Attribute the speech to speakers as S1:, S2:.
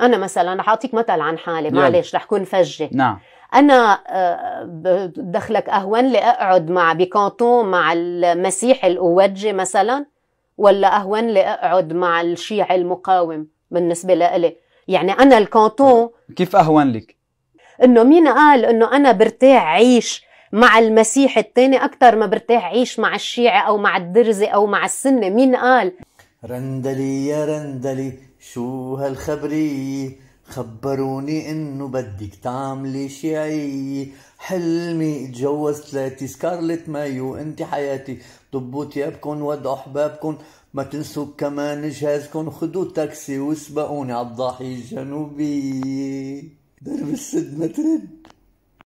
S1: انا مثلا رح اعطيك مثل عن حالي معلش رح كون فجه نعم انا آه، بدخلك اهون لي اقعد مع بيكانتون مع المسيح الاوجي مثلا ولا اهون لي اقعد مع الشيعي المقاوم بالنسبه لإلي يعني انا الكانتون كيف اهون لك انه مين قال انه انا برتاح عيش مع المسيح الثاني اكثر ما برتاح عيش مع الشيعي او مع الدرزي او مع السنه مين قال
S2: رندلي يا رندلي شو هالخبرية خبروني انه بدك تعملي شيعية حلمي اتجوز ثلاثة سكارلت مايو انت حياتي ضبوا تيابكن ودعوا احبابكن ما تنسوا كمان جهازكن خدوا تاكسي واسبقوني عالضاحية الجنوبية درب السد ما ترد